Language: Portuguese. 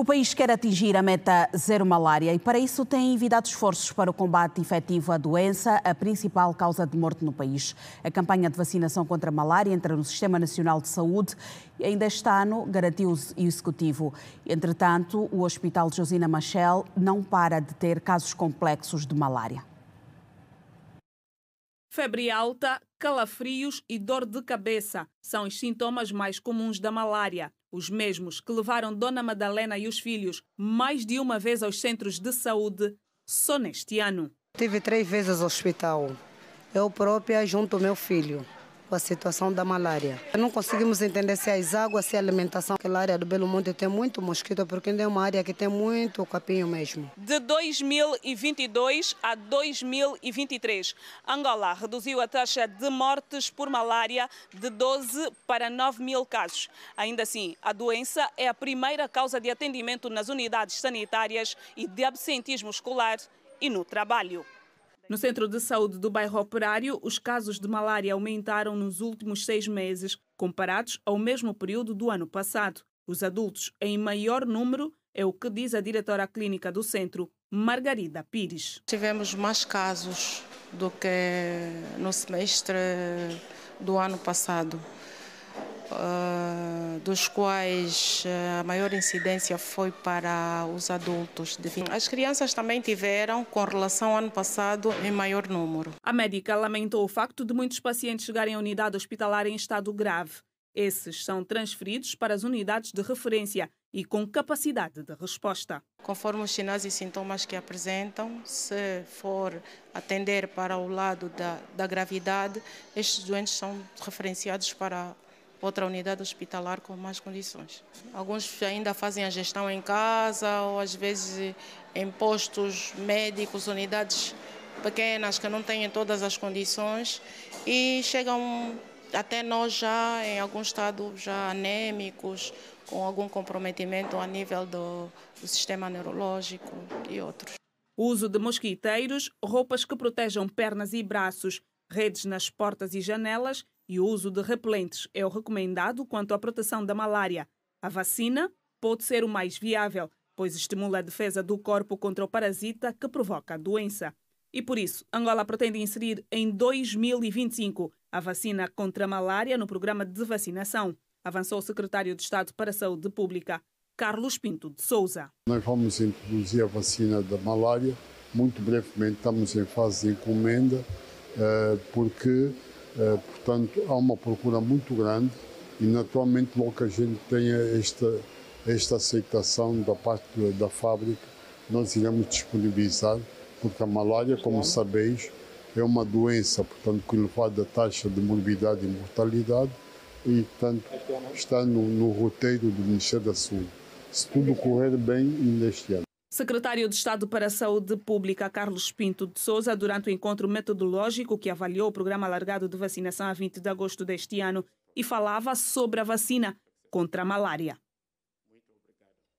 O país quer atingir a meta zero malária e, para isso, tem evitado esforços para o combate efetivo à doença, a principal causa de morte no país. A campanha de vacinação contra a malária entra no Sistema Nacional de Saúde e ainda este ano, garantiu o Executivo. Entretanto, o Hospital de Josina Machel não para de ter casos complexos de malária. Febre alta, calafrios e dor de cabeça são os sintomas mais comuns da malária. Os mesmos que levaram Dona Madalena e os filhos mais de uma vez aos centros de saúde só neste ano. Tive três vezes ao hospital. Eu própria junto ao meu filho a situação da malária. Não conseguimos entender se as águas, se a alimentação. Aquela área do Belo Monte tem muito mosquito, porque ainda é uma área que tem muito capinho mesmo. De 2022 a 2023, Angola reduziu a taxa de mortes por malária de 12 para 9 mil casos. Ainda assim, a doença é a primeira causa de atendimento nas unidades sanitárias e de absentismo escolar e no trabalho. No centro de saúde do bairro Operário, os casos de malária aumentaram nos últimos seis meses, comparados ao mesmo período do ano passado. Os adultos em maior número é o que diz a diretora clínica do centro, Margarida Pires. Tivemos mais casos do que no semestre do ano passado. Ah, dos quais ah, a maior incidência foi para os adultos. As crianças também tiveram, com relação ao ano passado, em maior número. A médica lamentou o facto de muitos pacientes chegarem à unidade hospitalar em estado grave. Esses são transferidos para as unidades de referência e com capacidade de resposta. Conforme os sinais e sintomas que apresentam, se for atender para o lado da, da gravidade, estes doentes são referenciados para outra unidade hospitalar com mais condições. Alguns ainda fazem a gestão em casa ou às vezes em postos médicos, unidades pequenas que não têm todas as condições e chegam até nós já em algum estado já anêmicos, com algum comprometimento a nível do, do sistema neurológico e outros. O uso de mosquiteiros, roupas que protejam pernas e braços, redes nas portas e janelas e o uso de repelentes é o recomendado quanto à proteção da malária. A vacina pode ser o mais viável, pois estimula a defesa do corpo contra o parasita que provoca a doença. E por isso, Angola pretende inserir em 2025 a vacina contra a malária no programa de vacinação, avançou o secretário de Estado para a Saúde Pública, Carlos Pinto de Souza. Nós vamos introduzir a vacina da malária. Muito brevemente estamos em fase de encomenda, eh, porque eh, portanto, há uma procura muito grande e naturalmente logo que a gente tenha esta, esta aceitação da parte da fábrica, nós iremos disponibilizar, porque a malária, como sabeis, é uma doença, portanto, com elevada taxa de morbidade e mortalidade e, portanto, está no, no roteiro do Ministério da Saúde. Se tudo correr bem, neste ano. Secretário de Estado para a Saúde Pública Carlos Pinto de Souza, durante o encontro metodológico que avaliou o programa alargado de vacinação a 20 de agosto deste ano e falava sobre a vacina contra a malária.